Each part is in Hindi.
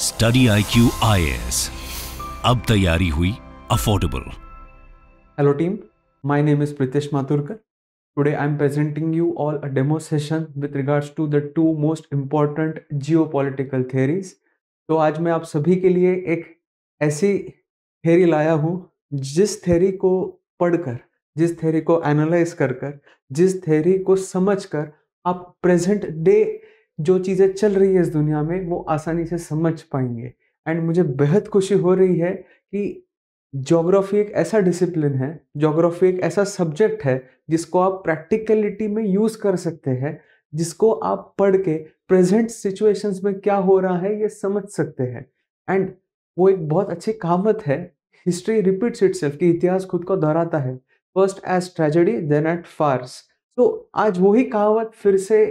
Study I Q I S अब तैयारी हुई affordable hello team my name is Pritesh Mathurkar today I am presenting you all a demo session with regards to the two most important geopolitical theories तो आज मैं आप सभी के लिए एक ऐसी थेरी लाया हूं जिस थेरी को पढ़कर जिस थेरी को एनालाइज कर कर जिस थेरी को समझ कर आप प्रेजेंट डे जो चीज़ें चल रही है इस दुनिया में वो आसानी से समझ पाएंगे एंड मुझे बेहद खुशी हो रही है कि जोग्राफी एक ऐसा डिसिप्लिन है जोग्राफी एक ऐसा सब्जेक्ट है जिसको आप प्रैक्टिकलिटी में यूज़ कर सकते हैं जिसको आप पढ़ के प्रेजेंट सिचुएशंस में क्या हो रहा है ये समझ सकते हैं एंड वो एक बहुत अच्छी कहावत है हिस्ट्री रिपीट्स इट कि इतिहास खुद को दोहराता है first as tragedy then as farce तो आज वही कहावत फिर से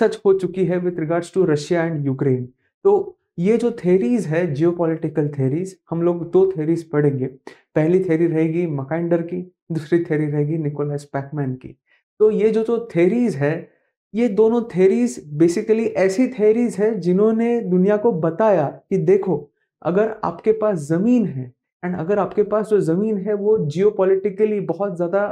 सच हो चुकी है with regards to Russia and Ukraine तो ये जो थेरीज है जियो पोलिटिकल थेरीज हम लोग दो थेरीज पढ़ेंगे पहली थेरी रहेगी मकाइंडर की दूसरी थेरी रहेगी निकोलस पैकमैन की तो ये जो जो थेरीज है ये दोनों थेरीज बेसिकली ऐसी थेरीज है जिन्होंने दुनिया को बताया कि देखो अगर आपके पास ज़मीन है एंड अगर आपके पास जो ज़मीन है वो जियो बहुत ज़्यादा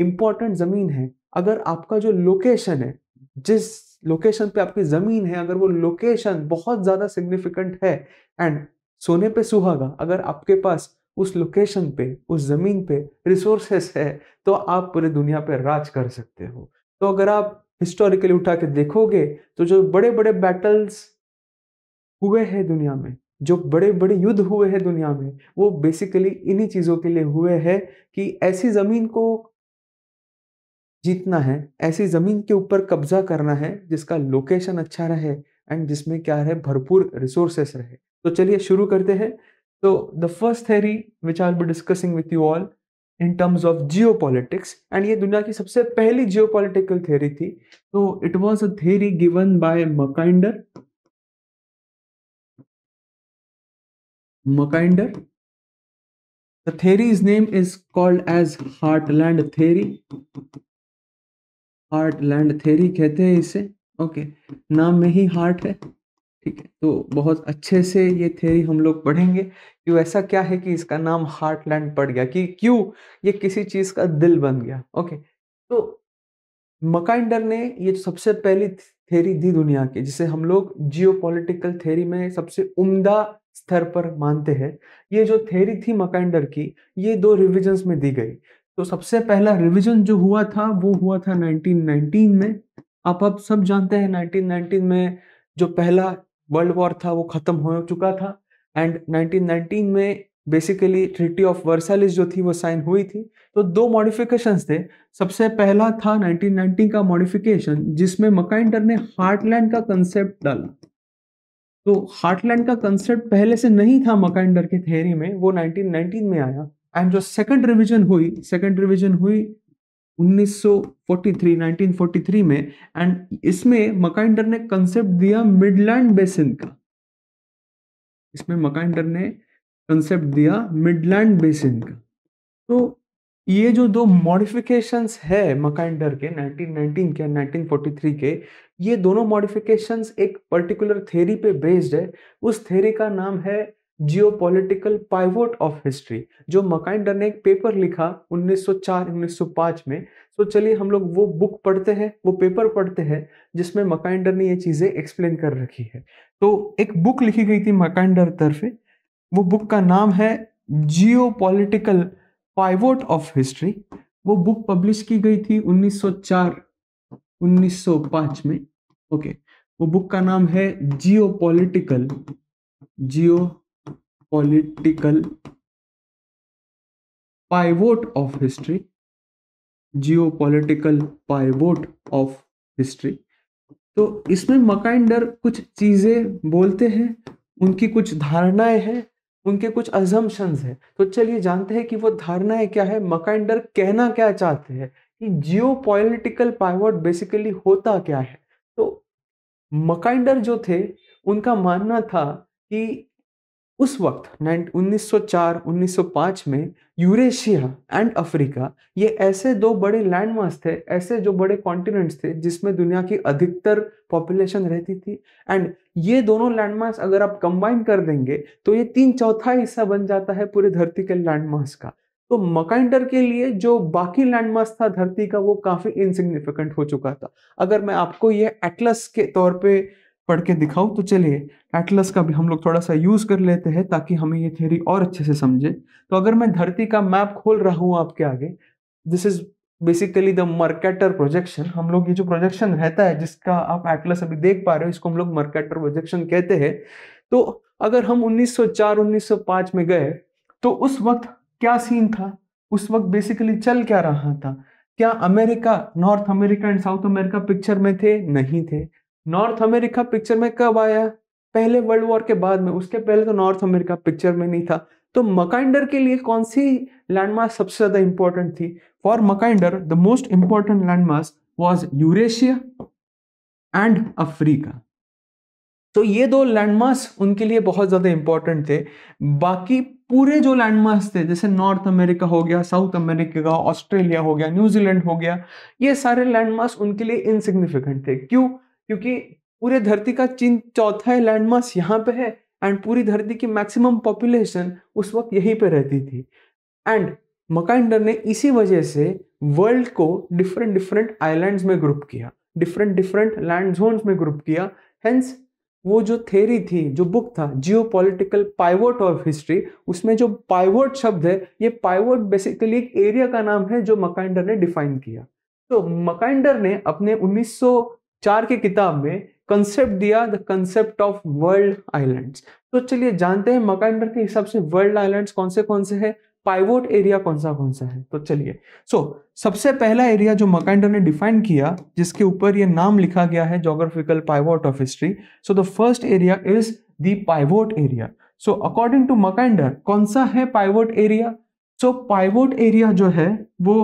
इम्पॉर्टेंट ज़मीन है अगर आपका जो लोकेशन है जिस लोकेशन पे आपकी ज़मीन है अगर वो लोकेशन बहुत ज़्यादा सिग्निफिकेंट है एंड सोने पे सुहागा अगर आपके पास उस लोकेशन पे उस ज़मीन पे रिसोर्सेस है तो आप पूरे दुनिया पे राज कर सकते हो तो अगर आप हिस्टोरिकली उठा के देखोगे तो जो बड़े बड़े बैटल्स हुए हैं दुनिया में जो बड़े बड़े युद्ध हुए हैं दुनिया में वो बेसिकली इन्हीं चीज़ों के लिए हुए हैं कि ऐसी ज़मीन को जीतना है ऐसी ज़मीन के ऊपर कब्जा करना है जिसका लोकेशन अच्छा रहे एंड जिसमें क्या है भरपूर रिसोर्सेस रहे तो चलिए शुरू करते हैं तो the first theory which I be discussing with you all in terms of geopolitics and ये दुनिया की सबसे पहली जियो पॉलिटिकल थेरी थी तो it was a theory given by Mackinder Mackinder theory is name is called as heartland theory heartland theory कहते हैं इसे ओके नाम में ही हार्ट है ठीक है तो बहुत अच्छे से ये थेरी हम लोग पढ़ेंगे कि ऐसा क्या है कि इसका नाम हार्ट लैंड पड़ गया कि क्यों ये किसी चीज़ का दिल बन गया ओके तो मकाइंडर ने ये सबसे पहली थेरी दी दुनिया की जिसे हम लोग जियो पोलिटिकल थेरी में सबसे उम्दा स्तर पर मानते हैं ये जो थेरी थी मकाइंडर की ये दो रिविजन्स में दी गई तो सबसे पहला रिवीजन जो हुआ था वो हुआ था 1919 में आप अब सब जानते हैं 1919 में जो पहला वर्ल्ड वॉर था वो ख़त्म हो चुका था एंड 1919 में बेसिकली ट्रिटी ऑफ वर्सालिस जो थी वो साइन हुई थी तो दो मॉडिफिकेशन थे सबसे पहला था 1919 का मॉडिफिकेशन जिसमें मकाइंडर ने हार्टलैंड का कंसेप्ट डाला तो हार्टलैंड का कंसेप्ट पहले से नहीं था मकाइंडर के थेरी में वो 1919 में आया एंड जो सेकंड रिवीजन हुई सेकंड रिवीजन हुई 1943 1943 में एंड इसमें मकाइंडर ने कंसेप्ट दिया मिडलैंड बेसिन का इसमें मकाइंडर ने कंसेप्ट दिया मिडलैंड बेसिन का तो ये जो दो मॉडिफिकेशंस है मकाइंडर के 1919 के 1943 के ये दोनों मॉडिफिकेशंस एक पर्टिकुलर थेरी पे बेस्ड है उस थेरी का नाम है जियोपॉलिटिकल पाइवोट ऑफ हिस्ट्री जो मकाइंडर ने एक पेपर लिखा 1904-1905 में तो चलिए हम लोग वो बुक पढ़ते हैं वो पेपर पढ़ते हैं जिसमें मकाइंडर ने ये चीज़ें एक्सप्लेन कर रखी है तो एक बुक लिखी गई थी मकाइंडर तरफ वो बुक का नाम है geopolitical pivot of history वो बुक पब्लिश की गई थी 1904 1905 में ओके वो बुक का नाम है geopolitical geopolitical pivot of history geopolitical pivot of history तो इसमें मकाइंडर कुछ चीज़ें बोलते हैं उनकी कुछ धारणाएं हैं उनके कुछ अजम्पन्स हैं तो चलिए जानते हैं कि वो धारणाएं क्या है मकाइंडर कहना क्या चाहते हैं कि जियो पॉलिटिकल पाइवोट बेसिकली होता क्या है तो मकाइंडर जो थे उनका मानना था कि उस वक्त 1904-1905 में यूरेशिया एंड अफ्रीका ये ऐसे दो बड़े लैंडमार्क थे ऐसे जो बड़े कॉन्टिनेंट्स थे जिसमें दुनिया की अधिकतर पॉपुलेशन रहती थी एंड ये दोनों लैंडमार्क अगर आप कंबाइन कर देंगे तो ये तीन चौथा हिस्सा बन जाता है पूरे धरती के लैंडमार्क का तो मकाइंडर के लिए जो बाकी लैंडमार्क था धरती का वो काफ़ी इनसिग्निफिकेंट हो चुका था अगर मैं आपको ये एटलस के तौर पर पढ़ के दिखाओ तो चलिए एटलस का भी हम लोग थोड़ा सा यूज़ कर लेते हैं ताकि हमें ये थ्योरी और अच्छे से समझे तो अगर मैं धरती का मैप खोल रहा हूँ आपके आगे this is basically the Mercator projection हम लोग ये जो प्रोजेक्शन रहता है जिसका आप एटलस अभी देख पा रहे हो इसको हम लोग मर्केटर प्रोजेक्शन कहते हैं तो अगर हम 1904 1905 में गए तो उस वक्त क्या सीन था उस वक्त बेसिकली चल क्या रहा था क्या America North America and South America picture में थे नहीं थे नॉर्थ अमेरिका पिक्चर में कब आया पहले वर्ल्ड वॉर के बाद में उसके पहले तो नॉर्थ अमेरिका पिक्चर में नहीं था तो मकाइंडर के लिए कौन सी लैंडमार्क सबसे ज़्यादा इंपॉर्टेंट थी for Mackinder the most important landmark was Eurasia and Africa तो ये दो लैंडमार्क उनके लिए बहुत ज़्यादा इंपॉर्टेंट थे बाकी पूरे जो लैंडमार्क थे जैसे नॉर्थ अमेरिका हो गया साउथ अमेरिका का ऑस्ट्रेलिया हो गया न्यूजीलैंड हो गया ये सारे लैंडमार्क उनके लिए इनसिग्निफिकेंट थे क्यों क्योंकि पूरे धरती का चीन चौथा लैंडमास यहाँ पे है एंड पूरी धरती की मैक्सिमम पॉपुलेशन उस वक्त यहीं पे रहती थी एंड मकाइंडर ने इसी वजह से वर्ल्ड को डिफरेंट डिफरेंट आइलैंड्स में ग्रुप किया डिफरेंट डिफरेंट लैंड जोन्स में ग्रुप किया हेंस वो जो थेरी थी जो बुक था geopolitical pivot of history उसमें जो पाइवोट शब्द है ये पाइवोट बेसिकली एक एरिया का नाम है जो मकाइंडर ने डिफाइन किया तो मकाइंडर ने अपने चार की किताब में कंसेप्ट दिया the concept of world islands तो चलिए जानते हैं मकाइंडर के हिसाब से वर्ल्ड आइलैंड्स कौन से कौन से हैं पाइवोट एरिया कौन सा कौन सा है तो चलिए सो so, सबसे पहला एरिया जो मकाइंडर ने डिफाइन किया जिसके ऊपर ये नाम लिखा गया है geographical pivot of history so the first area is the pivot area so according to Mackinder कौन सा है pivot area so pivot area जो है वो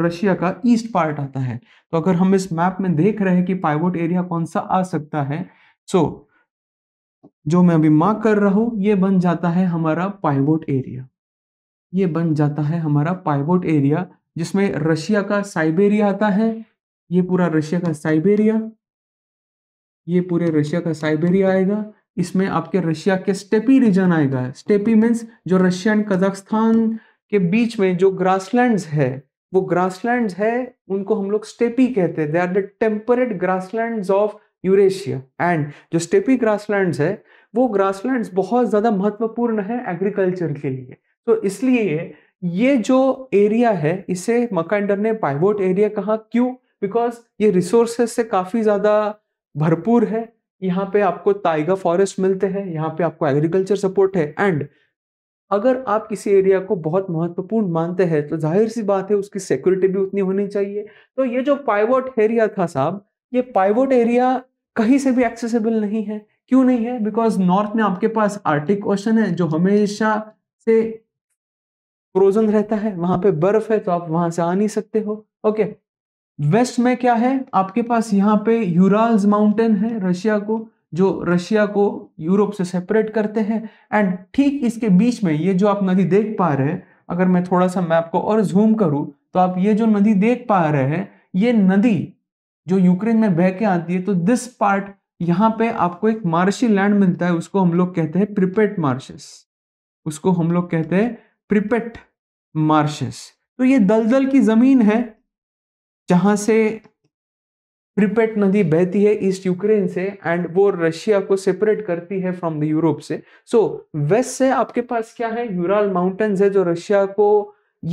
रशिया का ईस्ट पार्ट आता है तो अगर हम इस मैप में देख रहे हैं कि पाइवोट एरिया कौन सा आ सकता है सो so, जो मैं अभी मार्क कर रहा हूं ये बन जाता है हमारा पाइवोट एरिया ये बन जाता है हमारा पाइवोट एरिया जिसमें रशिया का साइबेरिया आता है ये पूरा रशिया का साइबेरिया ये पूरे रशिया का साइबेरिया आएगा इसमें आपके रशिया के स्टेपी रीजन आएगा स्टेपी मीन्स जो रशिया एंड कजाकिस्तान के बीच में जो ग्रासलैंड्स है वो ग्रासलैंड्स है उनको हम लोग स्टेपी कहते हैं they are the temperate grassland of Eurasia and जो स्टेपी ग्रासलैंड है वो ग्रासलैंड बहुत ज़्यादा महत्वपूर्ण है एग्रीकल्चर के लिए तो इसलिए ये जो एरिया है इसे मकांडर ने पाइवोट एरिया कहा क्यों बिकॉज ये रिसोर्सेस से काफ़ी ज़्यादा भरपूर है यहाँ पे आपको ताइगा फॉरेस्ट मिलते हैं यहाँ पे आपको एग्रीकल्चर सपोर्ट है एंड अगर आप किसी एरिया को बहुत महत्वपूर्ण मानते हैं तो जाहिर सी बात है उसकी सिक्योरिटी भी उतनी होनी चाहिए तो ये जो पाइवोट एरिया था साहब ये पाइवोट एरिया कहीं से भी एक्सेसिबल नहीं है क्यों नहीं है बिकॉज नॉर्थ में आपके पास आर्टिक ओशन है जो हमेशा से फ्रोजन रहता है वहां पे बर्फ है तो आप वहां से आ नहीं सकते हो ओके वेस्ट में क्या है आपके पास यहाँ पे यूराल्स माउंटेन है रशिया को जो रशिया को यूरोप से सेपरेट करते हैं एंड ठीक इसके बीच में ये जो आप नदी देख पा रहे हैं अगर मैं थोड़ा सा मैप को और जूम करूं तो आप ये जो नदी देख पा रहे हैं ये नदी जो यूक्रेन में बह के आती है तो दिस पार्ट यहाँ पे आपको एक मार्शी लैंड मिलता है उसको हम लोग कहते हैं प्रिपेट मार्शेस उसको हम लोग कहते हैं प्रिपेट मार्शेस तो ये दलदल की जमीन है जहां से प्रिपेट नदी बहती है ईस्ट यूक्रेन से एंड वो रशिया को सेपरेट करती है फ्रॉम द यूरोप से सो so, वेस्ट से आपके पास क्या है यूराल माउंटेन्स है जो रशिया को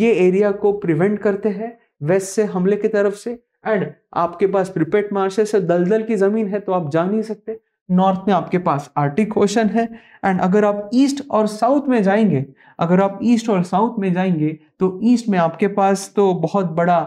ये एरिया को प्रिवेंट करते हैं वेस्ट से हमले की तरफ से एंड आपके पास प्रिपेट मार्शे से दलदल की जमीन है तो आप जा नहीं सकते नॉर्थ में आपके पास आर्टिक ओशन है एंड अगर आप ईस्ट और साउथ में जाएंगे अगर आप ईस्ट और साउथ में जाएंगे तो ईस्ट में आपके पास तो बहुत बड़ा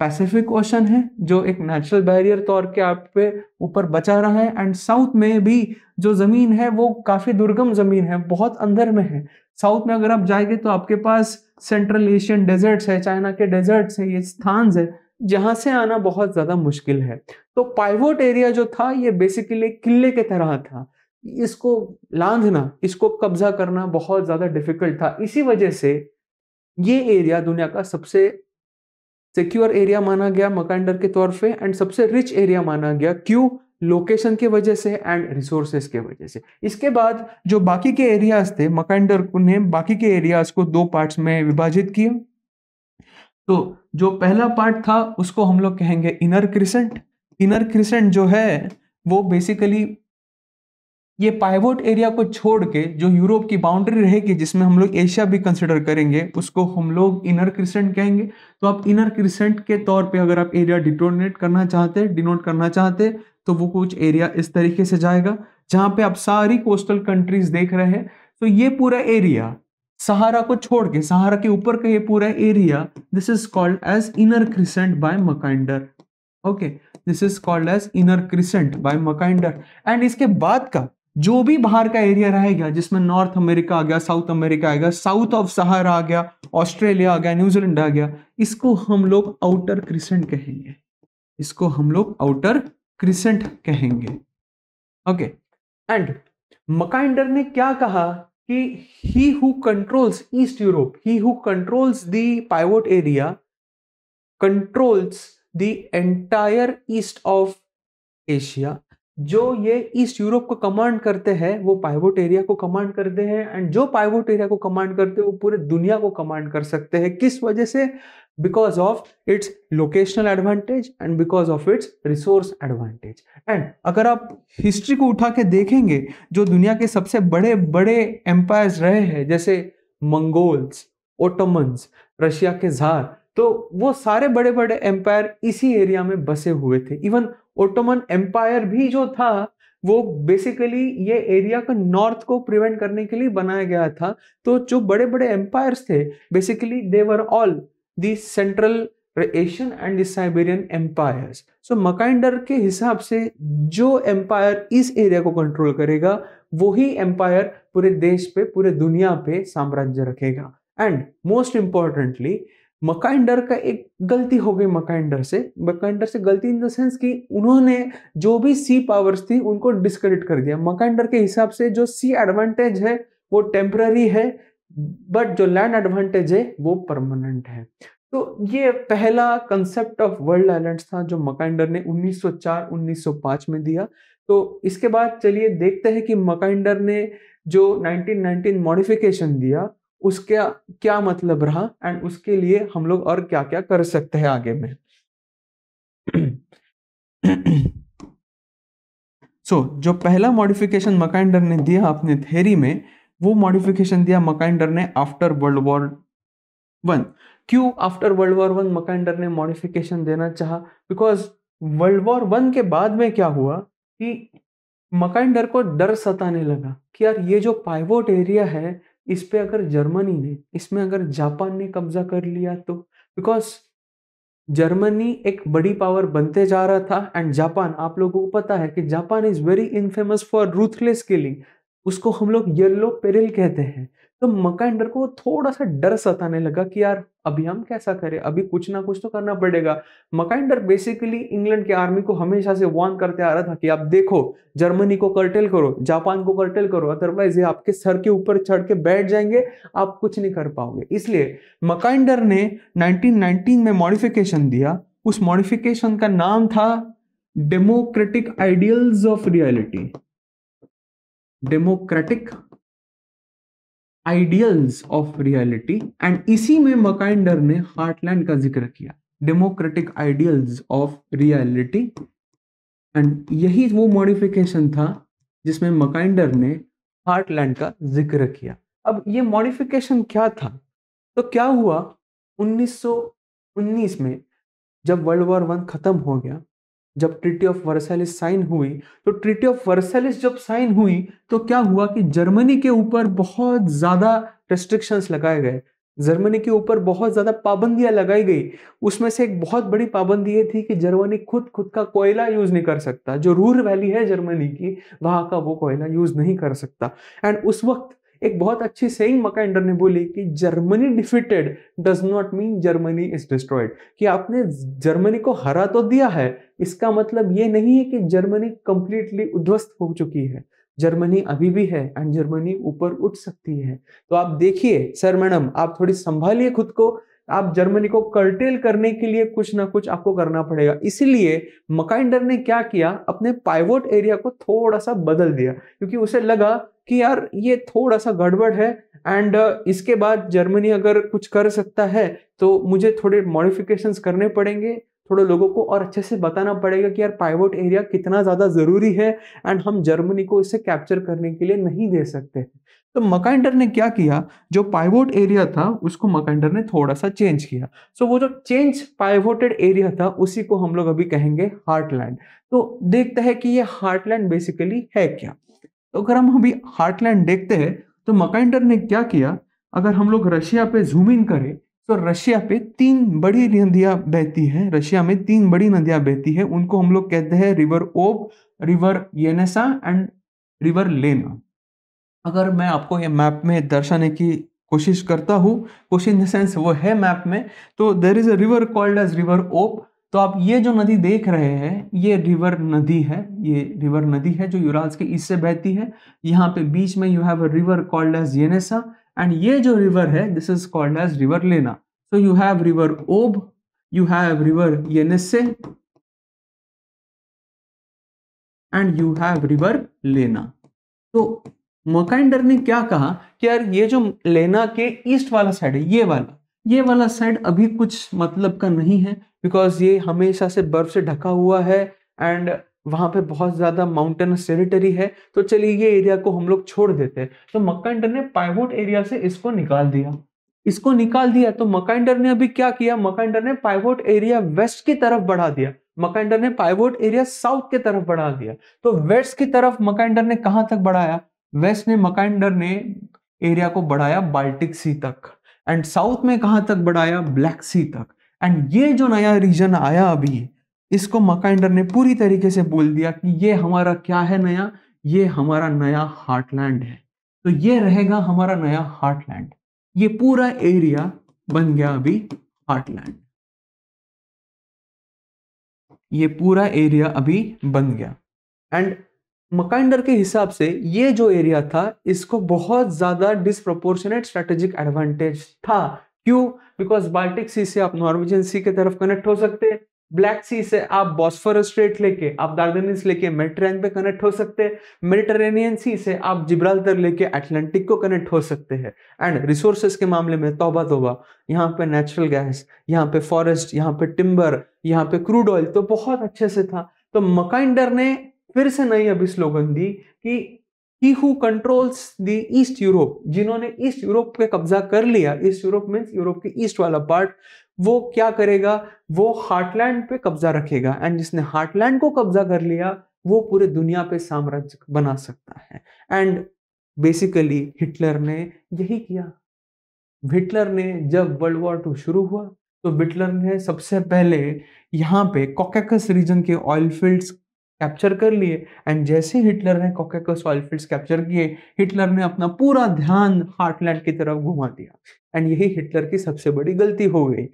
पैसिफिक ओशन है जो एक नेचुरल बैरियर तौर के आप पे ऊपर बचा रहा है एंड साउथ में भी जो ज़मीन है वो काफ़ी दुर्गम ज़मीन है बहुत अंदर में है साउथ में अगर आप जाएंगे तो आपके पास सेंट्रल एशियन डेजर्ट्स है चाइना के डेजर्ट्स है ये स्थान है जहाँ से आना बहुत ज़्यादा मुश्किल है तो पाइवोट एरिया जो था ये बेसिकली किले के तरह था इसको लांधना इसको कब्जा करना बहुत ज़्यादा डिफिकल्ट था इसी वजह से ये एरिया दुनिया का सबसे सिक्योर एरिया माना गया मकांडर के तौर पे एंड सबसे रिच एरिया माना गया क्यों लोकेशन के वजह से एंड रिसोर्सेस के वजह से इसके बाद जो बाकी के एरियाज थे मकांडर ने बाकी के एरियाज को दो पार्ट्स में विभाजित किया तो जो पहला पार्ट था उसको हम लोग कहेंगे इनर क्रिसेंट इनर क्रिसेंट जो है वो बेसिकली ये पाइवोट एरिया को छोड़ के जो यूरोप की बाउंड्री रहेगी जिसमें हम लोग एशिया भी कंसिडर करेंगे उसको हम लोग इनर क्रिसेंट कहेंगे तो आप इनर क्रिसेंट के तौर पे अगर आप एरिया डिटोनेट करना चाहते डिनोट करना चाहते तो वो कुछ एरिया इस तरीके से जाएगा जहाँ पे आप सारी कोस्टल कंट्रीज देख रहे हैं तो ये पूरा एरिया सहारा को छोड़ के सहारा के ऊपर का ये पूरा area this is called as inner crescent by Mackinder okay this is called as inner crescent by Mackinder and इसके बाद का जो भी बाहर का एरिया रहेगा जिसमें नॉर्थ अमेरिका आ गया साउथ अमेरिका आ गया साउथ ऑफ सहारा आ गया ऑस्ट्रेलिया आ गया न्यूजीलैंड आ गया इसको हम लोग आउटर क्रिसेंट कहेंगे इसको हम लोग आउटर क्रिसेंट कहेंगे ओके एंड मकाइंडर ने क्या कहा कि he who controls east Europe he who controls the pivot area controls the entire east of Asia जो ये ईस्ट यूरोप को कमांड करते हैं वो पाइवोट एरिया को कमांड करते हैं एंड जो पाइवोट एरिया को कमांड करते हैं वो पूरे दुनिया को कमांड कर सकते हैं किस वजह से because of its locational advantage and because of its resource advantage and अगर आप हिस्ट्री को उठा के देखेंगे जो दुनिया के सबसे बड़े बड़े एम्पायर्स रहे हैं जैसे मंगोल्स ओटोमन्स रशिया के झार तो वो सारे बड़े बड़े एम्पायर इसी एरिया में बसे हुए थे इवन ओटोमन एम्पायर भी जो था वो बेसिकली ये एरिया का नॉर्थ को प्रिवेंट करने के लिए बनाया गया था तो जो बड़े बड़े एम्पायर्स थे basically they were all the Central Asian and Siberian empires so Mackinder के हिसाब से जो एम्पायर इस एरिया को कंट्रोल करेगा वही एम्पायर पूरे देश पे पूरे दुनिया पे साम्राज्य रखेगा एंड मोस्ट इंपॉर्टेंटली मकाइंडर का एक गलती हो गई मकाइंडर से मकाइंडर से गलती इन द सेंस कि उन्होंने जो भी सी पावर्स थी उनको डिस्क्रेडिट कर दिया मकाइंडर के हिसाब से जो सी एडवांटेज है वो टेम्प्ररी है बट जो लैंड एडवांटेज है वो परमानेंट है तो ये पहला कंसेप्ट ऑफ वर्ल्ड आइलैंड था जो मकाइंडर ने 1904-1905 में दिया तो इसके बाद चलिए देखते हैं कि मकाइंडर ने जो 1919 मॉडिफिकेशन दिया उसका क्या मतलब रहा एंड उसके लिए हम लोग और क्या क्या कर सकते हैं आगे में सो so, जो पहला मॉडिफिकेशन मकाइंडर ने दिया अपने थेरी में वो मॉडिफिकेशन दिया मकाइंडर ने आफ्टर वर्ल्ड वॉर वन क्यों after world war one Mackinder ने मॉडिफिकेशन देना चाहा बिकॉज वर्ल्ड वॉर वन के बाद में क्या हुआ कि मकाइंडर को डर सताने लगा कि यार ये जो पाइवोट एरिया है इस पे अगर जर्मनी ने इसमें अगर जापान ने कब्जा कर लिया तो बिकॉज जर्मनी एक बड़ी पावर बनते जा रहा था एंड जापान आप लोगों को पता है कि Japan is very infamous for ruthless killing उसको हम लोग येल्लो पेरिल कहते हैं तो मकाइंडर को थोड़ा सा डर सताने लगा कि यार अभी हम कैसा करें अभी कुछ ना कुछ तो करना पड़ेगा मकाइंडर बेसिकली इंग्लैंड की आर्मी को हमेशा से वार्न करते आ रहा था कि आप देखो जर्मनी को कर्टेल करो जापान को कर्टेल करो अदरवाइज ये आपके सर के ऊपर चढ़ के बैठ जाएंगे आप कुछ नहीं कर पाओगे इसलिए मकाइंडर ने नाइनटीन में मॉडिफिकेशन दिया उस मॉडिफिकेशन का नाम था democratic ideals of reality democratic ideals of reality and इसी में मकाइंडर ने हार्टलैंड का जिक्र किया democratic ideals of reality and यही वो मॉडिफिकेशन था जिसमें मकाइंडर ने हार्टलैंड का जिक्र किया अब ये मॉडिफिकेशन क्या था तो क्या हुआ 1919 में जब वर्ल्ड वॉर वन ख़त्म हो गया जब ट्रिटी ऑफ वर्सेलिस साइन हुई तो ट्रिटी ऑफ वर्सेलिस जब साइन हुई तो क्या हुआ कि जर्मनी के ऊपर बहुत ज़्यादा रेस्ट्रिक्शंस लगाए गए जर्मनी के ऊपर बहुत ज़्यादा पाबंदियां लगाई गई उसमें से एक बहुत बड़ी पाबंदी ये थी कि जर्मनी खुद खुद का कोयला यूज़ नहीं कर सकता जो रूर वैली है जर्मनी की वहां का वो कोयला यूज़ नहीं कर सकता एंड उस वक्त एक बहुत अच्छी सेइंग मकाइंडर ने बोली कि Germany defeated does not mean Germany is destroyed कि आपने जर्मनी को हरा तो दिया है इसका मतलब ये नहीं है कि जर्मनी कंप्लीटली उध्वस्त हो चुकी है जर्मनी अभी भी है एंड जर्मनी ऊपर उठ सकती है तो आप देखिए सर मैडम आप थोड़ी संभालिए खुद को आप जर्मनी को कर्टेल करने के लिए कुछ ना कुछ आपको करना पड़ेगा इसीलिए मकाइंडर ने क्या किया अपने पाइवोट एरिया को थोड़ा सा बदल दिया क्योंकि उसे लगा कि यार ये थोड़ा सा गड़बड़ है एंड इसके बाद जर्मनी अगर कुछ कर सकता है तो मुझे थोड़े मॉडिफिकेशन करने पड़ेंगे थोड़े लोगों को और अच्छे से बताना पड़ेगा कि यार पाइवोट एरिया कितना ज़्यादा ज़रूरी है एंड हम जर्मनी को इसे कैप्चर करने के लिए नहीं दे सकते तो मकाइंडर ने क्या किया जो पाइवोट एरिया था उसको मकाइंडर ने थोड़ा सा चेंज किया सो so, वो जो चेंज पाइवोटेड एरिया था उसी को हम लोग अभी कहेंगे हार्टलैंड तो देखते हैं कि ये हार्टलैंड बेसिकली है क्या तो अगर हम अभी हार्टलैंड देखते हैं तो मकाइंडर ने क्या किया अगर हम लोग रशिया पे जूम इन करें तो रशिया पे तीन बड़ी नदियां बहती हैं रशिया में तीन बड़ी नदियां बहती है उनको हम लोग कहते हैं रिवर ओब रिवर येनेसा एंड रिवर लेना अगर मैं आपको ये मैप में दर्शाने की कोशिश करता हूँ कोशिश इन द सेंस वो है मैप में तो there is a river called as river Ob तो आप ये जो नदी देख रहे हैं ये रिवर नदी है ये रिवर नदी है जो युराज के ईस्ट से बहती है यहाँ पे बीच में you have a river called as Yenisei and ये जो रिवर है this is called as river Lena so you have river Ob you have river Yenisei and you have river Lena तो मकाइंडर ने क्या कहा कि यार ये जो लेना के ईस्ट वाला साइड है ये वाला ये वाला साइड अभी कुछ मतलब का नहीं है बिकॉज ये हमेशा से बर्फ से ढका हुआ है एंड वहां पे बहुत ज़्यादा माउंटेनस टेरिटरी है तो चलिए ये एरिया को हम लोग छोड़ देते हैं तो मकाइंडर ने पाइवोट एरिया से इसको निकाल दिया इसको निकाल दिया तो मकाइंडर ने अभी क्या किया मकाइंडर ने पाइवोट एरिया वेस्ट की तरफ बढ़ा दिया मकाइंडर ने पाइवोट एरिया साउथ की तरफ बढ़ा दिया तो वेस्ट की तरफ मकाइंडर ने कहाँ तक बढ़ाया वेस्ट में मकाइंडर ने एरिया को बढ़ाया बाल्टिक सी तक एंड साउथ में कहां तक बढ़ाया ब्लैक सी तक एंड ये जो नया रीजन आया अभी इसको मकाइंडर ने पूरी तरीके से बोल दिया कि ये हमारा क्या है नया ये हमारा नया हार्टलैंड है तो ये रहेगा हमारा नया हार्टलैंड ये पूरा एरिया बन गया अभी हार्टलैंड ये पूरा एरिया अभी बन गया एंड मकाइंडर के हिसाब से ये जो एरिया था इसको बहुत ज़्यादा डिसप्रोपोर्शनेट स्ट्रेटेजिक एडवांटेज था क्यों बिकॉज बाल्टिक सी से आप नॉर्वेजियन सी के तरफ कनेक्ट हो सकते ब्लैक सी से आप बॉस्फोरस स्ट्रेट लेके आप दार्दनिस लेके मेडिटरेन पे कनेक्ट हो सकते मेडिटरेनियन सी से आप जिब्राल्टर लेके अटलांटिक को कनेक्ट हो सकते हैं एंड रिसोर्सेस के मामले में तोबा तोबा यहाँ पे नेचुरल गैस यहाँ पे फॉरेस्ट यहाँ पे टिम्बर यहाँ पे क्रूड ऑयल तो बहुत अच्छे से था तो मकाइंडर ने फिर से नई अभी स्लोगन दी कि he who controls the east Europe जिन्होंने ईस्ट यूरोप पे कब्जा कर लिया ईस्ट यूरोप मीन्स यूरोप के ईस्ट वाला पार्ट वो क्या करेगा वो हार्टलैंड पे कब्जा रखेगा एंड जिसने हार्टलैंड को कब्जा कर लिया वो पूरे दुनिया पे साम्राज्य बना सकता है एंड बेसिकली हिटलर ने यही किया हिटलर ने जब वर्ल्ड वॉर टू शुरू हुआ तो हिटलर ने सबसे पहले यहाँ पे कॉकेकस रीजन के ऑयल फील्ड्स कैप्चर कर लिए एंड जैसे हिटलर ने कॉकेकस ऑयल फील्ड कैप्चर किए हिटलर ने अपना पूरा ध्यान हार्टलैंड की तरफ घुमा दिया एंड यही हिटलर की सबसे बड़ी गलती हो गई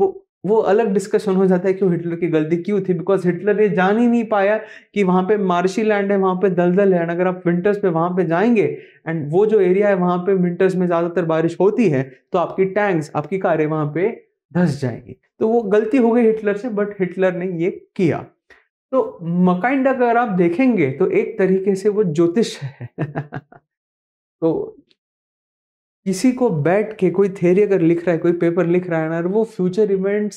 वो वो अलग डिस्कशन हो जाता है कि हिटलर की गलती क्यों थी बिकॉज हिटलर ये जान ही नहीं पाया कि वहां पे मार्शी लैंड है वहां पे दलदल है एंड अगर आप विंटर्स पे वहां पे जाएंगे एंड वो जो एरिया है वहां पे विंटर्स में ज़्यादातर बारिश होती है तो आपकी टैंक्स आपकी कारें वहां पे धस जाएंगी तो वो गलती हो गई हिटलर से बट हिटलर ने ये किया तो मकाइंड अगर आप देखेंगे तो एक तरीके से वो ज्योतिष है तो किसी को बैठ के कोई थेरी अगर लिख रहा है कोई पेपर लिख रहा है ना वो फ्यूचर इवेंट्स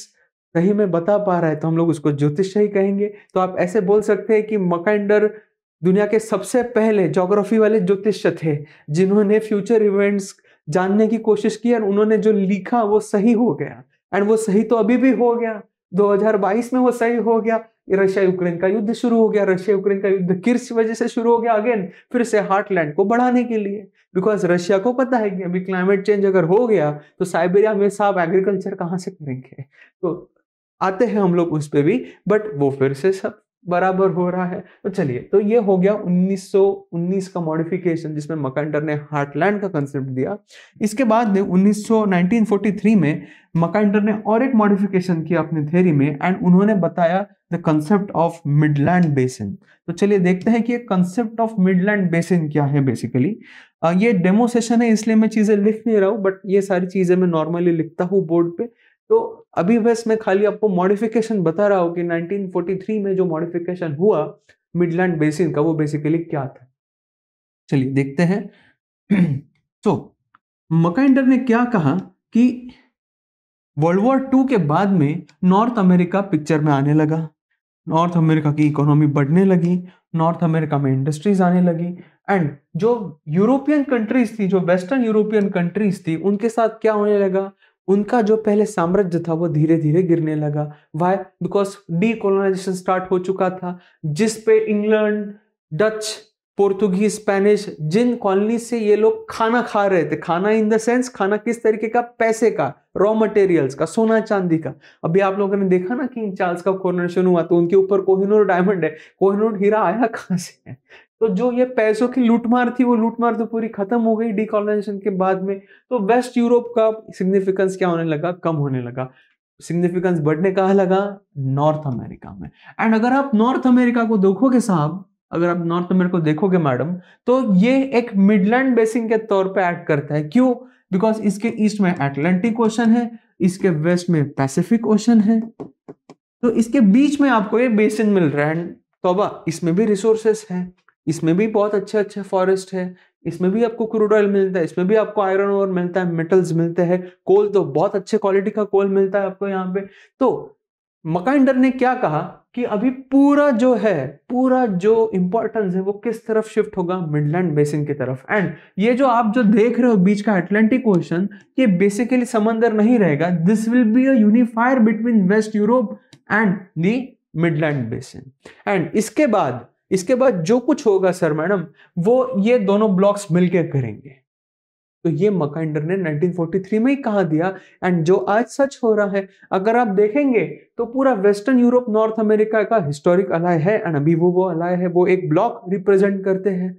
सही में बता पा रहा है तो हम लोग उसको ज्योतिष ही कहेंगे तो आप ऐसे बोल सकते हैं कि मकाइंडर दुनिया के सबसे पहले जोग्राफी वाले ज्योतिष थे जिन्होंने फ्यूचर इवेंट्स जानने की कोशिश की और उन्होंने जो लिखा वो सही हो गया एंड वो सही तो अभी भी हो गया 2022 में वो सही हो गया रशिया यूक्रेन का युद्ध शुरू हो गया रशिया यूक्रेन का युद्ध किस वजह से शुरू हो गया अगेन फिर से हार्टलैंड को बढ़ाने के लिए बिकॉज रशिया को पता है कि अभी क्लाइमेट चेंज अगर हो गया तो साइबेरिया में साहब एग्रीकल्चर कहाँ से करेंगे तो आते हैं हम लोग उस पर भी बट वो फिर से सब बराबर हो रहा है तो चलिए तो ये हो गया 1919 का मॉडिफिकेशन जिसमें मकैंडर ने हार्टलैंड का कंसेप्ट दिया इसके बाद में 1943 में मकैंडर ने और एक मॉडिफिकेशन किया अपनी थेरी में एंड उन्होंने बताया the concept of midland basin तो चलिए देखते हैं कि ये कंसेप्ट ऑफ मिडलैंड बेसिन क्या है बेसिकली ये डेमो सेशन है इसलिए मैं चीज़ें लिख नहीं रहा हूँ बट ये सारी चीज़ें मैं नॉर्मली लिखता हूँ बोर्ड पे तो अभी बस मैं खाली आपको मॉडिफिकेशन बता रहा हूँ कि 1943 में जो मॉडिफिकेशन हुआ मिडलैंड बेसिन का वो बेसिकली क्या था चलिए देखते हैं तो मकाइंडर ने क्या कहा कि वर्ल्ड वॉर टू के बाद में नॉर्थ अमेरिका पिक्चर में आने लगा नॉर्थ अमेरिका की इकोनॉमी बढ़ने लगी नॉर्थ अमेरिका में इंडस्ट्रीज आने लगी एंड जो यूरोपियन कंट्रीज थी जो वेस्टर्न यूरोपियन कंट्रीज थी उनके साथ क्या होने लगा उनका जो पहले साम्राज्य था वो धीरे धीरे गिरने लगा वाई बिकॉज डी स्टार्ट हो चुका था जिस पे इंग्लैंड डच पोर्तुगीज स्पेनिश जिन कॉलोनी से ये लोग खाना खा रहे थे खाना इन द सेंस खाना किस तरीके का पैसे का रॉ मटेरियल्स का सोना चांदी का अभी आप लोगों ने देखा ना कि चार्ल्स का कोरोनेशन हुआ तो उनके ऊपर कोहिनूर डायमंड है कोहिनूर हीरा आया कहां से है तो जो ये पैसों की लूटमार थी वो लूटमार तो पूरी खत्म हो गई डिकॉलोनाइजेशन के बाद में तो वेस्ट यूरोप का सिग्निफिकेंस क्या होने लगा कम होने लगा सिग्निफिकेंस बढ़ने कहा लगा नॉर्थ अमेरिका में एंड अगर आप नॉर्थ अमेरिका को देखोगे साहब अगर आप नॉर्थ अमेरिका को देखोगे मैडम तो ये एक मिडलैंड बेसिन के तौर पे एक्ट करता है क्यों बिकॉज इसके ईस्ट में एटलांटिक ओशन है इसके वेस्ट में पैसिफिक ओशन है तो इसके बीच में आपको ये बेसिन मिल रहा है तोबा इसमें भी रिसोर्सेस है इसमें भी बहुत अच्छे अच्छे फॉरेस्ट है इसमें भी आपको क्रूड ऑयल मिलता है इसमें भी आपको आयरन ओर मिलता है मेटल्स मिलते हैं कोल तो बहुत अच्छे क्वालिटी का कोल मिलता है आपको यहाँ पे तो मकाइंडर ने क्या कहा कि अभी पूरा जो है पूरा जो इंपॉर्टेंस है वो किस तरफ शिफ्ट होगा मिडलैंड बेसिन की तरफ एंड ये जो आप जो देख रहे हो बीच का अटलांटिक ओशन ये बेसिकली समंदर नहीं रहेगा this will be affair between west Europe and the midland basin and इसके बाद इसके बाद जो कुछ होगा सर मैडम वो ये दोनों ब्लॉक्स मिलकर करेंगे तो ये मकाइंडर ने 1943 में ही कहा दिया एंड जो आज सच हो रहा है अगर आप देखेंगे तो पूरा वेस्टर्न यूरोप नॉर्थ अमेरिका का हिस्टोरिक अलाय है एंड अभी वो वो अलाय है वो एक ब्लॉक रिप्रेजेंट करते हैं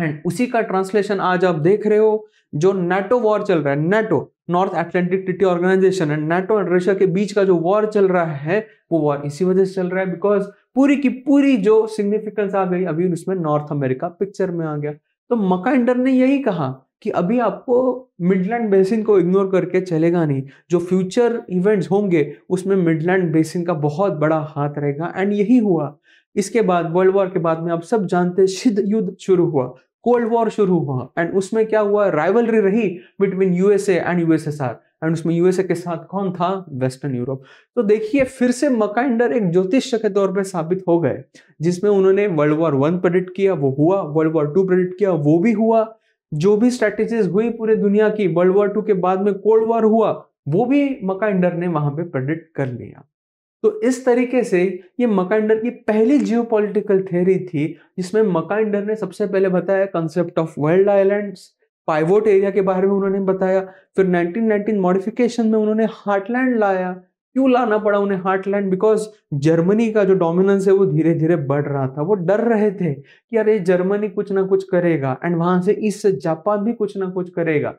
एंड उसी का ट्रांसलेशन आज आप देख रहे हो जो नेटो वॉर चल रहा है NATO North Atlantic treaty organization and NATO and Russia के बीच का जो वॉर चल रहा है वो वॉर इसी वजह से चल रहा है बिकॉज पूरी की पूरी जो सिग्निफिकेंस आ गई अभी उसमें नॉर्थ अमेरिका पिक्चर में आ गया तो मकाइंडर ने यही कहा कि अभी आपको मिडलैंड बेसिन को इग्नोर करके चलेगा नहीं जो फ्यूचर इवेंट्स होंगे उसमें मिडलैंड बेसिन का बहुत बड़ा हाथ रहेगा एंड यही हुआ इसके बाद वर्ल्ड वॉर के बाद में आप सब जानते शिद युद्ध शुरू हुआ कोल्ड वॉर शुरू हुआ एंड उसमें क्या हुआ राइवलरी रही between USA and USSR and उसमें यूएसए के साथ कौन था वेस्टर्न यूरोप तो देखिए फिर से मकाइंडर एक ज्योतिष के तौर पर साबित हो गए जिसमें उन्होंने वर्ल्ड वॉर वन प्रेडिक्ट किया वो हुआ वर्ल्ड वॉर टू प्रेडिक्ट किया वो भी हुआ जो भी स्ट्रेटेजी हुई पूरे दुनिया की वर्ल्ड वॉर टू के बाद में कोल्ड वॉर हुआ वो भी मकाइंडर ने वहां पे प्रेडिक्ट कर लिया तो इस तरीके से ये मकाइंडर की पहली जियोपॉलिटिकल थ्योरी थी जिसमें मकाइंडर ने सबसे पहले बताया concept of world islands pivot area के बारे में उन्होंने बताया फिर 1919 मॉडिफिकेशन में उन्होंने हार्टलैंड लाया क्यों लाना पड़ा उन्हें हार्टलैंड बिकॉज जर्मनी का जो डोमिनेंस है वो धीरे धीरे बढ़ रहा था वो डर रहे थे कि अरे जर्मनी कुछ ना कुछ करेगा एंड वहां से इससे जापान भी कुछ ना कुछ करेगा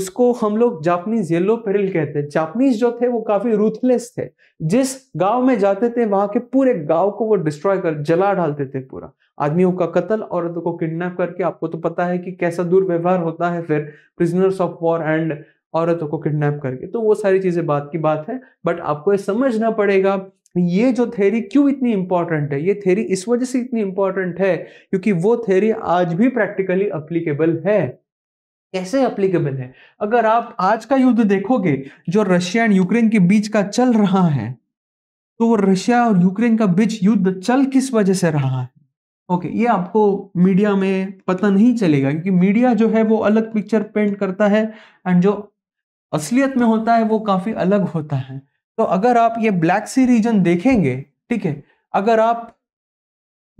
उसको हम लोग जापनीज येलो पेरिल कहते हैं जापानीज जो थे वो काफी रूथलेस थे जिस गांव में जाते थे वहां के पूरे गांव को वो डिस्ट्रॉय कर जला डालते थे पूरा आदमियों का कत्ल औरतों को किडनैप करके आपको तो पता है कि कैसा दुर्व्यवहार होता है फिर प्रिजनर्स ऑफ वॉर एंड औरतों को किडनैप करके तो वो सारी चीज़ें बात की बात है बट आपको ये समझना पड़ेगा ये जो थेरी क्यों इतनी इंपॉर्टेंट है ये थेरी इस वजह से इतनी इंपॉर्टेंट है क्योंकि वो थेरी आज भी प्रैक्टिकली अप्लीकेबल है कैसे अप्लीकेबल है अगर आप आज का युद्ध देखोगे जो रशिया एंड यूक्रेन के बीच का चल रहा है तो वो रशिया और यूक्रेन का बीच युद्ध चल किस वजह से रहा है ओके ये आपको मीडिया में पता नहीं चलेगा क्योंकि मीडिया जो है वो अलग पिक्चर पेंट करता है एंड जो असलियत में होता है वो काफ़ी अलग होता है तो अगर आप ये ब्लैक सी रीजन देखेंगे ठीक है अगर आप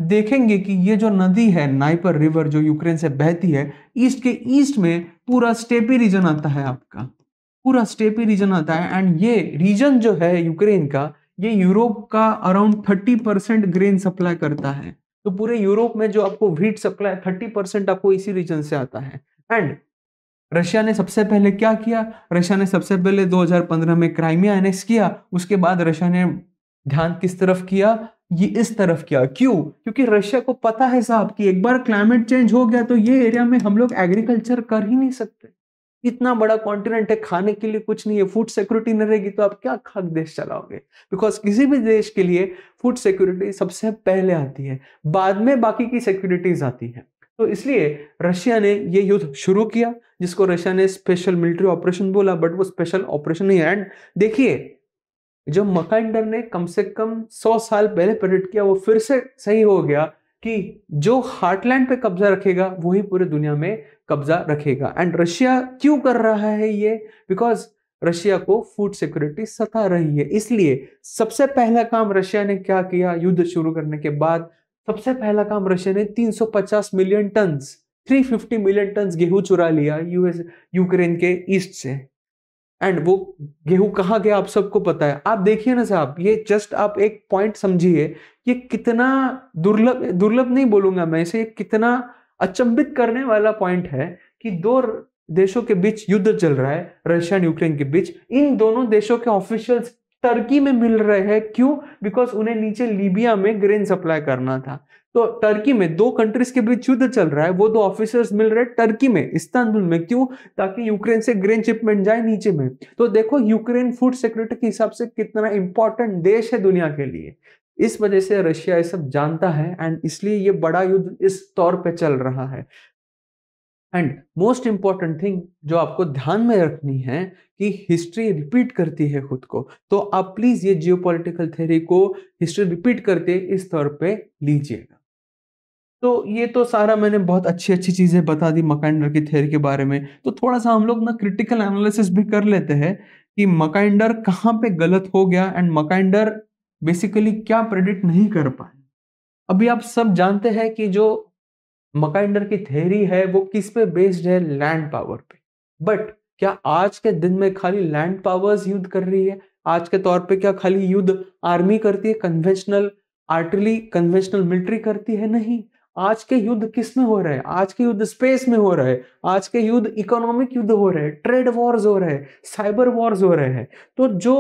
देखेंगे कि ये जो नदी है नाइपर रिवर जो यूक्रेन से बहती है ईस्ट के ईस्ट में पूरा स्टेपी रीजन आता है आपका पूरा स्टेपी रीजन आता है एंड ये रीजन जो है यूक्रेन का ये यूरोप का around thirty percent grain supply करता है तो पूरे यूरोप में जो आपको व्हीट सप्लाई थर्टी परसेंट आपको इसी रीजन से आता है एंड रशिया ने सबसे पहले क्या किया रशिया ने सबसे पहले 2015 में क्राइमिया एनेक्स किया उसके बाद रशिया ने ध्यान किस तरफ किया ये इस तरफ किया क्यों क्योंकि रशिया को पता है साहब कि एक बार क्लाइमेट चेंज हो गया तो ये एरिया में हम लोग एग्रीकल्चर कर ही नहीं सकते इतना बड़ा कॉन्टिनेंट है खाने के लिए कुछ नहीं है फूड सिक्योरिटी नहीं रहेगी तो आप क्या खाक देश चलाओगे बिकॉज किसी भी देश के लिए फूड सिक्योरिटी सबसे पहले आती है बाद में बाकी की सिक्योरिटीज आती है तो इसलिए रशिया ने ये युद्ध शुरू किया जिसको रशिया ने स्पेशल मिलिट्री ऑपरेशन बोला बट वो स्पेशल ऑपरेशन नहीं एंड देखिए जो मकाइंडर ने कम से कम सौ साल पहले प्रेडिक्ट किया वो फिर से सही हो गया कि जो हार्टलैंड पे कब्जा रखेगा वही पूरी दुनिया में कब्जा रखेगा एंड रशिया क्यों कर रहा है ये बिकॉज रशिया को फूड सिक्योरिटी सता रही है इसलिए सबसे पहला काम रशिया ने क्या किया युद्ध शुरू करने के बाद सबसे पहला काम रशिया ने 350 मिलियन टन 350 मिलियन टन गेहूं चुरा लिया यूएस यूक्रेन के ईस्ट से एंड वो गेहूं कहाँ गया आप सबको पता है आप देखिए ना साहब ये जस्ट आप एक पॉइंट समझिए ये कितना दुर्लभ दुर्लभ नहीं बोलूंगा मैं इसे कितना अचंभित करने वाला पॉइंट है कि दो देशों के बीच युद्ध चल रहा है रशिया एंड यूक्रेन के बीच इन दोनों देशों के ऑफिशियल्स टर्की में मिल रहे हैं क्यों बिकॉज उन्हें नीचे लीबिया में ग्रेन सप्लाई करना था तो टर्की में दो कंट्रीज के बीच युद्ध चल रहा है वो दो ऑफिसर्स मिल रहे हैं टर्की में इस्तानबुल में क्यों ताकि यूक्रेन से ग्रेन शिपमेंट जाए नीचे में तो देखो यूक्रेन फूड सिक्योरिटी के हिसाब से कितना इंपॉर्टेंट देश है दुनिया के लिए इस वजह से रशिया ये सब जानता है एंड इसलिए ये बड़ा युद्ध इस तौर पे चल रहा है एंड मोस्ट इम्पॉर्टेंट थिंग जो आपको ध्यान में रखनी है कि हिस्ट्री रिपीट करती है खुद को तो आप प्लीज़ ये जियो पोलिटिकल थेरी को हिस्ट्री रिपीट करके इस तौर पे लीजिएगा तो ये तो सारा मैंने बहुत अच्छी अच्छी चीज़ें बता दी मकाइंडर की थेरी के बारे में तो थोड़ा सा हम लोग ना क्रिटिकल एनालिसिस भी कर लेते हैं कि मकाइंडर कहाँ पे गलत हो गया एंड मकाइंडर बेसिकली क्या प्रेडिक्ट नहीं कर पाए अभी आप सब जानते हैं कि जो मकाइंडर की थेरी है वो किस पे बेस्ड है लैंड पावर पे बट क्या आज के दिन में खाली लैंड पावर्स युद्ध कर रही है आज के तौर पे क्या खाली युद्ध आर्मी करती है कन्वेंशनल आर्टिली कन्वेंशनल मिलिट्री करती है नहीं आज के युद्ध किस में हो रहे हैं आज के युद्ध स्पेस में हो रहे हैं आज के युद्ध इकोनॉमिक युद्ध हो रहे हैं ट्रेड वॉर्स हो रहे हैं साइबर वॉर्स हो रहे हैं तो जो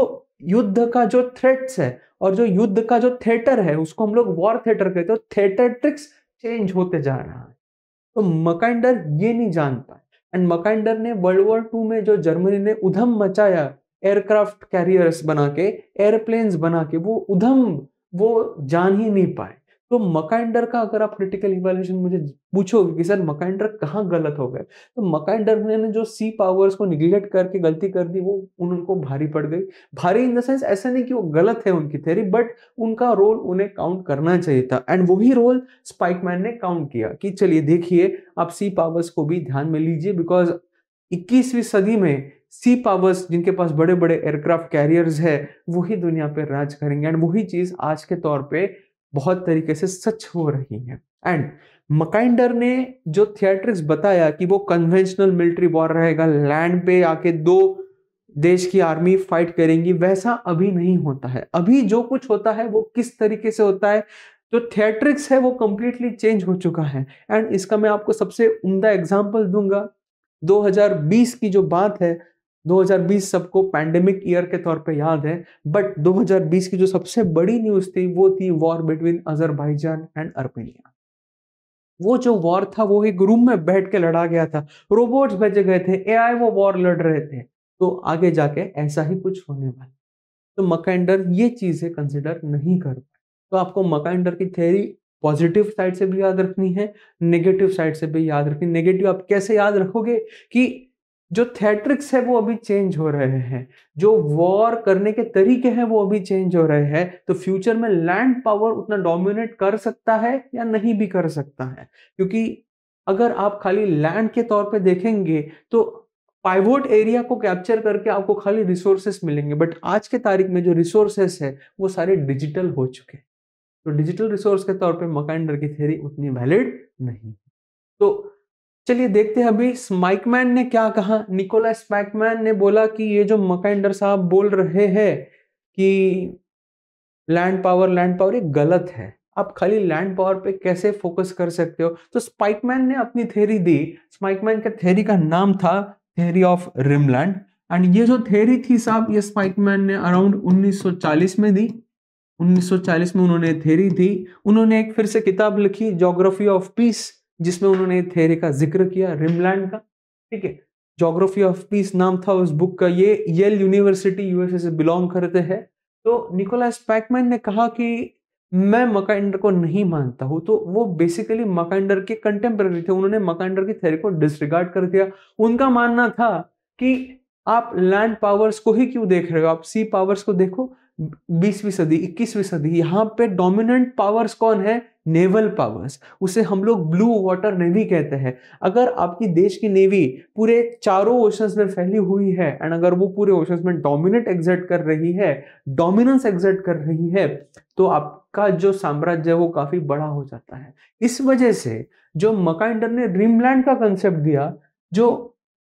युद्ध का जो थ्रेट्स है और जो युद्ध का जो थिएटर है उसको हम लोग वॉर थिएटर कहते हैं थिएटर ट्रिक्स चेंज होते जा रहा है तो मकाइंडर ये नहीं जानता एंड मकाइंडर ने वर्ल्ड वॉर टू में जो जर्मनी ने उधम मचाया एयरक्राफ्ट कैरियर्स बना के एयरप्लेन्स बना के वो उधम वो जान ही नहीं पाए तो मकाइंडर का अगर आप क्रिटिकल इवेल्यूशन मुझे पूछोगे कि सर मकाइंडर कहाँ गलत हो गए तो मकाइंडर ने जो सी पावर्स को निग्लेक्ट करके गलती कर दी वो उनको भारी पड़ गई भारी इन द सेंस ऐसा नहीं कि वो गलत है उनकी थेरी बट उनका रोल उन्हें काउंट करना चाहिए था एंड वही रोल स्पाइकमैन ने काउंट किया कि चलिए देखिए आप सी पावर्स को भी ध्यान में लीजिए बिकॉज इक्कीसवीं सदी में सी पावर्स जिनके पास बड़े बड़े एयरक्राफ्ट कैरियर्स है वही दुनिया पर राज करेंगे एंड वही चीज़ आज के तौर पर बहुत तरीके से सच हो रही हैं एंड मकाइंडर ने जो थियेट्रिक्स बताया कि वो कन्वेंशनल मिलिट्री वॉर रहेगा लैंड पे आके दो देश की आर्मी फाइट करेंगी वैसा अभी नहीं होता है अभी जो कुछ होता है वो किस तरीके से होता है जो थिएट्रिक्स है वो कम्प्लीटली चेंज हो चुका है एंड इसका मैं आपको सबसे उमदा एग्जाम्पल दूंगा 2020 की जो बात है 2020 सबको पैंडेमिक ईयर के तौर पे याद है बट 2020 की जो सबसे बड़ी न्यूज थी वो थी war between Azerbaijan and Armenia वो जो वॉर था वो एक रूम में बैठ के लड़ा गया था रोबोट्स भेजे गए थे एआई वो वॉर लड़ रहे थे तो आगे जाके ऐसा ही कुछ होने वाला तो मकैंडर ये चीजें कंसिडर नहीं कर पाए तो आपको मकैंडर की थेरी पॉजिटिव साइड से भी याद रखनी है नेगेटिव साइड से भी याद रखनी नेगेटिव आप कैसे याद रखोगे कि जो थेट्रिक्स है वो अभी चेंज हो रहे हैं जो वॉर करने के तरीके हैं वो अभी चेंज हो रहे हैं तो फ्यूचर में लैंड पावर उतना डोमिनेट कर सकता है या नहीं भी कर सकता है क्योंकि अगर आप खाली लैंड के तौर पे देखेंगे तो पाइवोट एरिया को कैप्चर करके आपको खाली रिसोर्सेस मिलेंगे बट आज के तारीख में जो रिसोर्सेस है वो सारे डिजिटल हो चुके हैं तो डिजिटल रिसोर्स के तौर पे मकैंडर की थ्योरी उतनी वैलिड नहीं तो चलिए देखते हैं अभी स्माइकमैन ने क्या कहा निकोला स्पाइकमैन ने बोला कि ये जो मकाइंडर साहब बोल रहे हैं कि लैंड पावर लैंड पावर ये गलत है आप खाली लैंड पावर पे कैसे फोकस कर सकते हो तो स्पाइकमैन ने अपनी थेरी दी स्पाइकमैन के थेरी का नाम था थेरी ऑफ रिमलैंड एंड ये जो थेरी थी साहब ये स्पाइकमैन ने अराउंड 1940 में दी 1940 में उन्होंने थेरी दी उन्होंने एक फिर से किताब लिखी जोग्राफी ऑफ पीस जिसमें उन्होंने थेरे का जिक्र किया रिमलैंड का ठीक है जोग्राफी ऑफ पीस नाम था उस बुक का ये येल यूनिवर्सिटी यूएसए से बिलोंग करते हैं तो निकोलास पैकमैन ने कहा कि मैं मकाइंडर को नहीं मानता हूँ तो वो बेसिकली मकाइंडर के कंटेम्प्रेरी थे उन्होंने मकाइंडर की थेरी को डिसरिगार्ड कर दिया उनका मानना था कि आप लैंड पावर्स को ही क्यों देख रहे हो आप सी पावर्स को देखो बीसवीं सदी इक्कीसवीं सदी यहाँ पे डोमिनेंट पावर्स कौन है नेवल पावर्स उसे हम लोग ब्लू वाटर नेवी कहते हैं अगर आपकी देश की नेवी पूरे चारों ओशंस में फैली हुई है एंड अगर वो पूरे ओशंस में डोमिनेट एग्जर्ट कर रही है डोमिनेंस एग्जर्ट कर रही है तो आपका जो साम्राज्य है वो काफी बड़ा हो जाता है इस वजह से जो मकाइंडर ने ड्रीमलैंड का कंसेप्ट दिया जो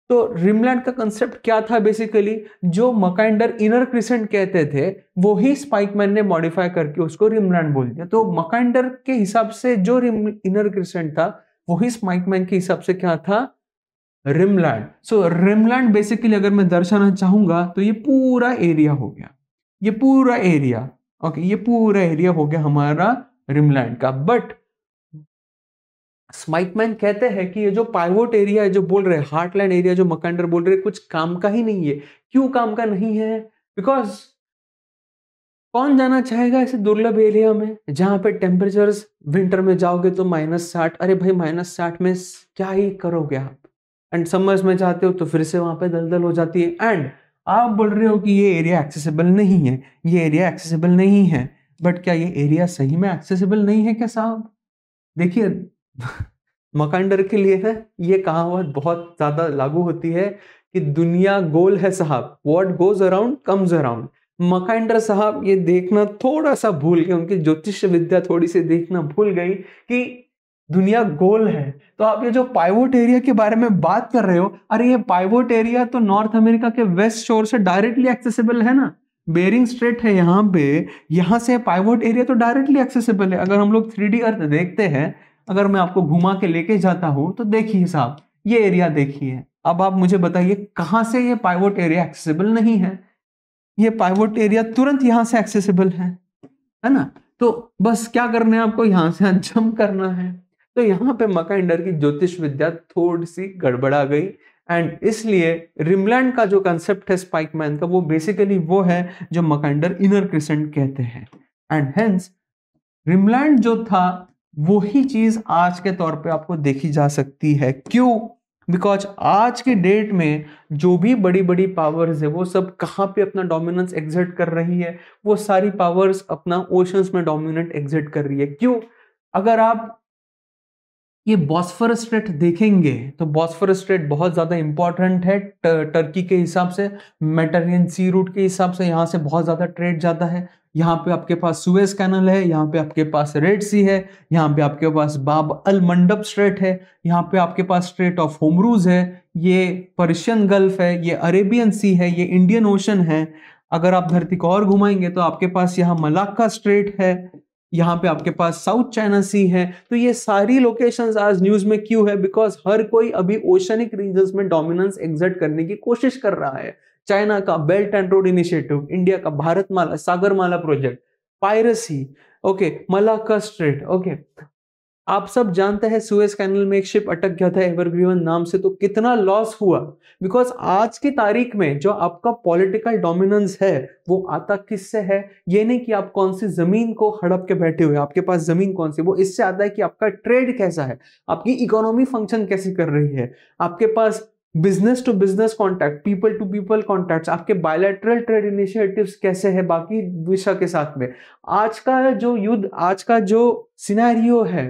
तो रिमलैंड का कंसेप्ट क्या था बेसिकली जो मकाइंडर इनर क्रिसेंट कहते थे वो ही स्पाइकमैन ने मॉडिफाई करके उसको रिमलैंड बोल दिया तो मकाइंडर के हिसाब से जो रिम इनर क्रिसेंट था वो ही स्पाइकमैन के हिसाब से क्या था rimland so so, rimland basically अगर मैं दर्शाना चाहूंगा तो ये पूरा एरिया हो गया ये पूरा एरिया ओके okay, ये पूरा एरिया हो गया हमारा रिमलैंड का बट स्माइटमैन कहते हैं कि ये जो पाइवोट एरिया है जो बोल रहे हैं हार्टलैंड एरिया जो मकंडर बोल रहे हैं कुछ काम का ही नहीं है क्यों काम का नहीं है बिकॉज कौन जाना चाहेगा ऐसे दुर्लभ एरिया में जहां पे टेम्परेचर्स विंटर में जाओगे तो माइनस साठ अरे भाई माइनस साठ में क्या ही करोगे आप एंड समर्स में जाते हो तो फिर से वहां पे दलदल हो जाती है एंड आप बोल रहे हो कि ये एरिया एक्सेसिबल नहीं है ये एरिया एक्सेसिबल नहीं है बट क्या ये एरिया सही में एक्सेसिबल नहीं है क्या साहब देखिए मकांडर के लिए ना ये कहावत बहुत ज़्यादा लागू होती है कि दुनिया गोल है साहब what goes around comes around Mackinder साहब ये देखना थोड़ा सा भूल गए उनकी ज्योतिष विद्या थोड़ी सी देखना भूल गई कि दुनिया गोल है तो आप ये जो पाइवोट एरिया के बारे में बात कर रहे हो अरे ये पाइवोट एरिया तो नॉर्थ अमेरिका के वेस्ट शोर से डायरेक्टली एक्सेसिबल है ना बेरिंग स्ट्रेट है यहाँ पे यहाँ से पाइवोट एरिया तो डायरेक्टली एक्सेसिबल है अगर हम लोग थ्री अर्थ देखते हैं अगर मैं आपको घुमा के लेके जाता हूं तो देखिए साहब ये एरिया देखिए अब आप मुझे बताइए कहां से ये पाइवोट एरिया एक्सेसिबल नहीं है ये पाइवोट एरिया तुरंत यहां से एक्सेसिबल है है ना तो बस क्या करना है आपको यहां से जम करना है तो यहाँ पे मकाइंडर की ज्योतिष विद्या थोड़ी सी गड़बड़ा गई एंड इसलिए रिमलैंड का जो कंसेप्ट है स्पाइकमैन का वो बेसिकली वो है जो मकाइंडर इनर क्रिसेंट कहते हैं एंड हेंस रिमलैंड जो था वही चीज आज के तौर पे आपको देखी जा सकती है क्यों बिकॉज आज की डेट में जो भी बड़ी बड़ी पावर्स है वो सब कहाँ पे अपना डोमिनेंस एग्जिट कर रही है वो सारी पावर्स अपना ओशंस में डोमिनेंट एग्जिट कर रही है क्यों अगर आप ये बॉस्फर स्ट्रेट देखेंगे तो बॉस्फर स्ट्रेट बहुत ज़्यादा इंपॉर्टेंट है टर्की के हिसाब से मेटरियन सी रूट के हिसाब से यहाँ से बहुत ज़्यादा ट्रेड जाता है यहाँ पे आपके पास सुएस कैनल है यहाँ पे आपके पास रेड सी है यहाँ पे आपके पास बाब अल मंडप स्ट्रेट है यहाँ पे आपके पास स्ट्रेट ऑफ होमरूज है ये पर्शियन गल्फ है ये अरेबियन सी है ये इंडियन ओशन है अगर आप धरती को और घुमाएंगे तो आपके पास यहाँ मलाक्का स्ट्रेट है यहाँ पे आपके पास साउथ चाइना सी है तो ये सारी लोकेशंस आज न्यूज में क्यों है बिकॉज हर कोई अभी ओशनिक रीजन में डोमिनेंस एग्जर्ट करने की कोशिश कर रहा है चाइना का belt and road initiative India का Bharatmala Sagarmala project piracy okay Malacca strait okay आप सब जानते हैं सुएस कैनल में एक शिप अटक गया था एवरग्रीवन नाम से तो कितना लॉस हुआ बिकॉज आज की तारीख में जो आपका पॉलिटिकल डोमिनेंस है वो आता किससे है ये नहीं कि आप कौन सी जमीन को हड़प के बैठे हुए आपके पास जमीन कौन सी वो इससे आता है कि आपका ट्रेड कैसा है आपकी इकोनॉमी फंक्शन कैसे कर रही है आपके पास business to business contact people to people contact आपके बायोलेट्रल ट्रेड इनिशियटिव कैसे है बाकी विश्व के साथ में आज का जो युद्ध आज का जो सिनेरियो है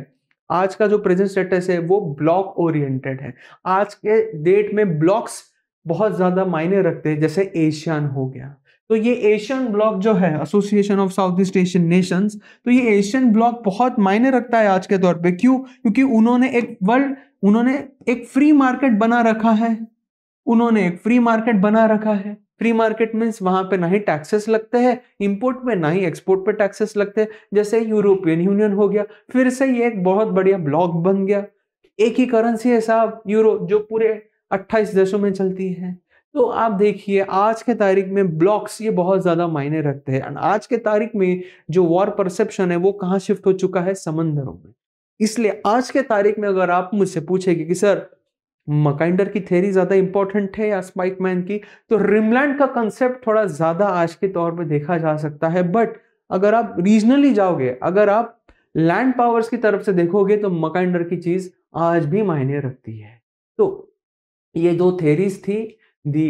आज का जो प्रेजेंट स्टेटस है वो ब्लॉक ओरिएंटेड है आज के डेट में ब्लॉक्स बहुत ज़्यादा मायने रखते हैं जैसे एशियन हो गया तो ये एशियन ब्लॉक जो है Association of South East Asian Nations तो ये एशियन ब्लॉक बहुत मायने रखता है आज के दौर पे क्यों क्योंकि उन्होंने एक वर्ल्ड उन्होंने एक फ्री मार्केट बना रखा है उन्होंने एक फ्री मार्केट बना रखा है फ्री मार्केट मीन्स वहां पे ना ही टैक्सेस लगते हैं इंपोर्ट पे ना ही एक्सपोर्ट पे टैक्सेस लगते हैं जैसे यूरोपियन यूनियन हो गया फिर से ये एक बहुत बढ़िया ब्लॉक बन गया एक ही करेंसी है साहब यूरो जो पूरे 28 देशों में चलती है तो आप देखिए आज के तारीख में ब्लॉक्स ये बहुत ज़्यादा मायने रखते हैं एंड आज के तारीख में जो वॉर परसेप्शन है वो कहाँ शिफ्ट हो चुका है समंदरों में इसलिए आज के तारीख में अगर आप मुझसे पूछेंगे कि सर मकाइंडर की थेरी ज़्यादा इंपॉर्टेंट है या स्पाइक मैन की तो रिमलैंड का कंसेप्ट थोड़ा ज़्यादा आज के तौर पर देखा जा सकता है बट अगर आप रीजनली जाओगे अगर आप लैंड पावर्स की तरफ से देखोगे तो मकाइंडर की चीज़ आज भी मायने रखती है तो ये दो थेरीज थी the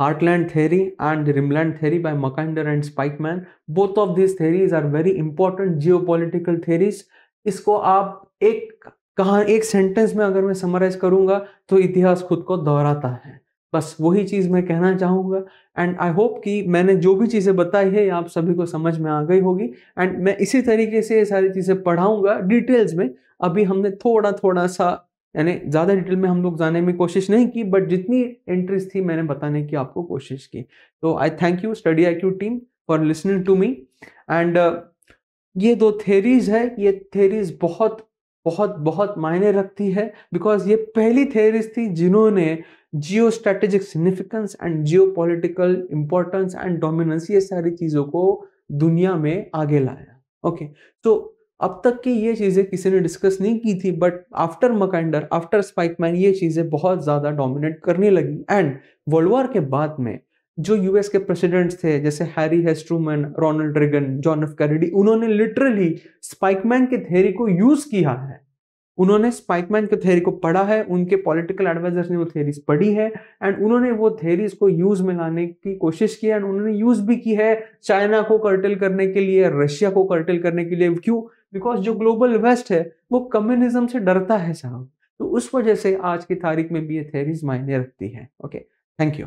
heartland theory and rimland theory by Mackinder and Spykman both of this theories are very important geo theories. इसको आप एक कहा एक सेंटेंस में अगर मैं समराइज करूंगा तो इतिहास खुद को दोहराता है बस वही चीज़ मैं कहना चाहूँगा एंड आई होप कि मैंने जो भी चीज़ें बताई है आप सभी को समझ में आ गई होगी एंड मैं इसी तरीके से ये सारी चीज़ें पढ़ाऊंगा डिटेल्स में अभी हमने थोड़ा थोड़ा सा यानी ज़्यादा डिटेल में हम लोग जाने में कोशिश नहीं की बट जितनी एंट्रीज थी मैंने बताने की आपको कोशिश की तो I thank you study I team for listening to me and ये दो थेरीज है ये थेरीज बहुत बहुत बहुत मायने रखती है बिकॉज ये पहली थेरीज थी जिन्होंने geostrategic significance and geopolitical importance and dominance ये सारी चीज़ों को दुनिया में आगे लाया ओके okay. तो so, अब तक की ये चीज़ें किसी ने डिस्कस नहीं की थी but after Mackinder after Spykman ये चीज़ें बहुत ज़्यादा डोमिनेट करने लगी एंड वर्ल्ड वॉर के बाद में जो यूएस के प्रेसिडेंट्स थे जैसे Harry S Truman Truman Ronald Reagan John F Kennedy उन्होंने लिटरली स्पाइकमैन के थेरी को यूज किया है उन्होंने स्पाइकमैन के थेरी को पढ़ा है उनके पॉलिटिकल एडवाइजर्स ने वो थेरीज पढ़ी है एंड उन्होंने वो थेरीज को यूज में लाने की कोशिश की एंड उन्होंने यूज भी की है चाइना को कर्टल करने के लिए रशिया को कर्टल करने के लिए क्यों बिकॉज जो ग्लोबल वेस्ट है वो कम्युनिज्म से डरता है साहब तो उस वजह से आज की तारीख में भी ये थेरीज मायने रखती है ओके थैंक यू